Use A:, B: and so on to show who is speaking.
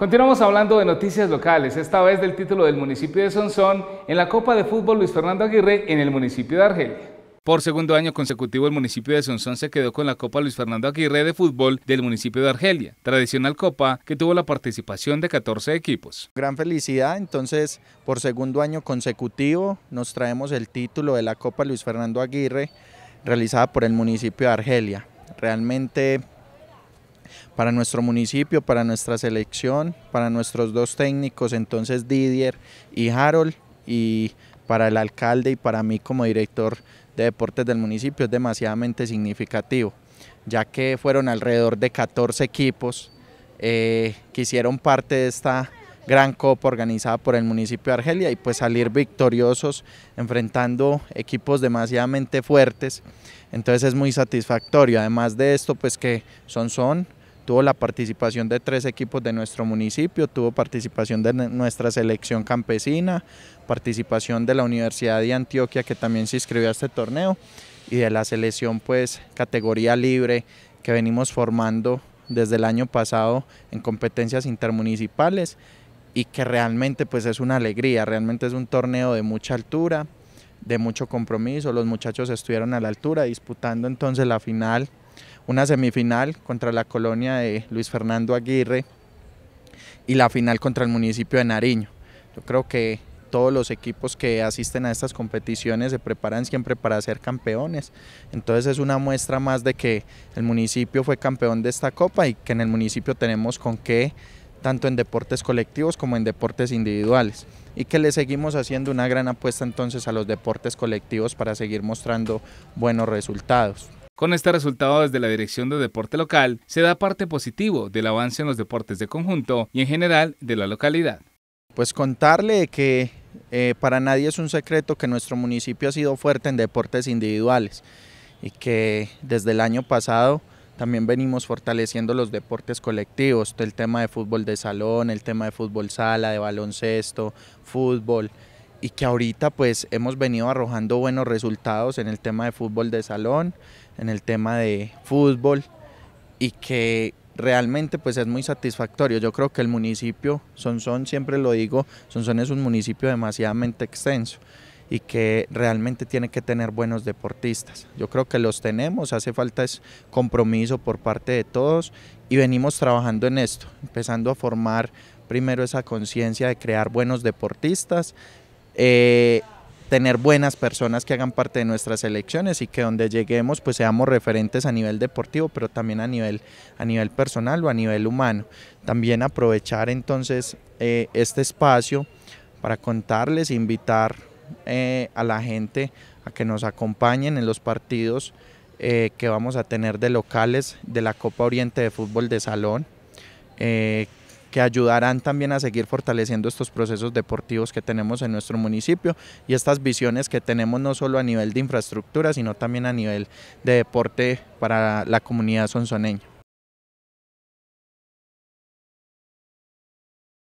A: Continuamos hablando de noticias locales, esta vez del título del municipio de Sonsón en la Copa de Fútbol Luis Fernando Aguirre en el municipio de Argelia. Por segundo año consecutivo el municipio de Sonsón se quedó con la Copa Luis Fernando Aguirre de fútbol del municipio de Argelia, tradicional copa que tuvo la
B: participación de 14 equipos. Gran felicidad, entonces por segundo año consecutivo nos traemos el título de la Copa Luis Fernando Aguirre realizada por el municipio de Argelia. Realmente para nuestro municipio, para nuestra selección, para nuestros dos técnicos, entonces Didier y Harold, y para el alcalde y para mí como director de deportes del municipio es demasiadamente significativo, ya que fueron alrededor de 14 equipos eh, que hicieron parte de esta gran copa organizada por el municipio de Argelia y pues salir victoriosos enfrentando equipos demasiadamente fuertes, entonces es muy satisfactorio, además de esto pues que son son tuvo la participación de tres equipos de nuestro municipio, tuvo participación de nuestra selección campesina, participación de la Universidad de Antioquia que también se inscribió a este torneo y de la selección pues categoría libre que venimos formando desde el año pasado en competencias intermunicipales y que realmente pues es una alegría, realmente es un torneo de mucha altura, de mucho compromiso, los muchachos estuvieron a la altura disputando entonces la final una semifinal contra la colonia de Luis Fernando Aguirre y la final contra el municipio de Nariño. Yo creo que todos los equipos que asisten a estas competiciones se preparan siempre para ser campeones. Entonces es una muestra más de que el municipio fue campeón de esta copa y que en el municipio tenemos con qué, tanto en deportes colectivos como en deportes individuales. Y que le seguimos haciendo una gran apuesta entonces a los deportes colectivos para seguir mostrando buenos resultados. Con este
A: resultado desde la Dirección de Deporte Local se da parte positivo del avance en los deportes de conjunto y en general de la localidad.
B: Pues contarle que eh, para nadie es un secreto que nuestro municipio ha sido fuerte en deportes individuales y que desde el año pasado también venimos fortaleciendo los deportes colectivos, el tema de fútbol de salón, el tema de fútbol sala, de baloncesto, fútbol, y que ahorita pues hemos venido arrojando buenos resultados en el tema de fútbol de salón, en el tema de fútbol y que realmente pues es muy satisfactorio. Yo creo que el municipio, Sonsón siempre lo digo, Sonsón es un municipio demasiadamente extenso y que realmente tiene que tener buenos deportistas. Yo creo que los tenemos, hace falta es compromiso por parte de todos y venimos trabajando en esto, empezando a formar primero esa conciencia de crear buenos deportistas eh, tener buenas personas que hagan parte de nuestras elecciones y que donde lleguemos pues seamos referentes a nivel deportivo, pero también a nivel, a nivel personal o a nivel humano. También aprovechar entonces eh, este espacio para contarles, e invitar eh, a la gente a que nos acompañen en los partidos que vamos a tener de locales de la Copa Oriente de Fútbol de Salón, que ayudarán también a seguir fortaleciendo estos procesos deportivos que tenemos en nuestro municipio y estas visiones que tenemos no solo a nivel de infraestructura, sino también a nivel de deporte para la comunidad sonsoneña.